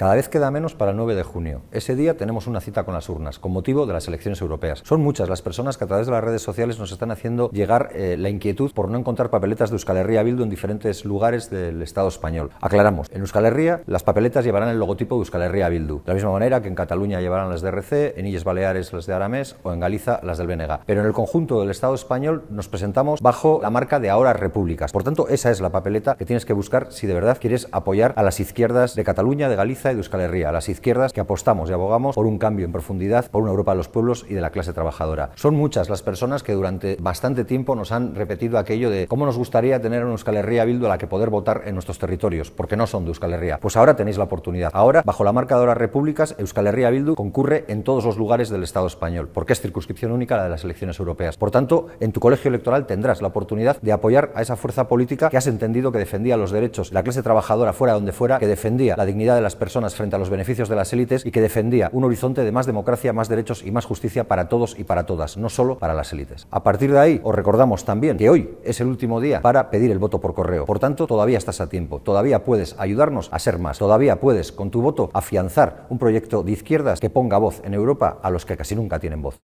Cada vez queda menos para el 9 de junio. Ese día tenemos una cita con las urnas, con motivo de las elecciones europeas. Son muchas las personas que a través de las redes sociales nos están haciendo llegar eh, la inquietud por no encontrar papeletas de Euskal Herria Bildu en diferentes lugares del Estado español. Aclaramos, en Euskal Herria las papeletas llevarán el logotipo de Euskal Herria Bildu, de la misma manera que en Cataluña llevarán las de RC, en Illes Baleares las de Aramés o en Galiza las del BNG. Pero en el conjunto del Estado español nos presentamos bajo la marca de Ahora Repúblicas. Por tanto, esa es la papeleta que tienes que buscar si de verdad quieres apoyar a las izquierdas de Cataluña, de Galiza de Euskal Herria, las izquierdas que apostamos y abogamos por un cambio en profundidad, por una Europa de los pueblos y de la clase trabajadora. Son muchas las personas que durante bastante tiempo nos han repetido aquello de cómo nos gustaría tener una Euskal Herria Bildu a la que poder votar en nuestros territorios, porque no son de Euskal Herria. Pues ahora tenéis la oportunidad. Ahora, bajo la marca de las repúblicas, Euskal Herria Bildu concurre en todos los lugares del Estado español, porque es circunscripción única la de las elecciones europeas. Por tanto, en tu colegio electoral tendrás la oportunidad de apoyar a esa fuerza política que has entendido que defendía los derechos de la clase trabajadora fuera donde fuera, que defendía la dignidad de las personas frente a los beneficios de las élites y que defendía un horizonte de más democracia, más derechos y más justicia para todos y para todas, no solo para las élites. A partir de ahí, os recordamos también que hoy es el último día para pedir el voto por correo. Por tanto, todavía estás a tiempo, todavía puedes ayudarnos a ser más, todavía puedes, con tu voto, afianzar un proyecto de izquierdas que ponga voz en Europa a los que casi nunca tienen voz.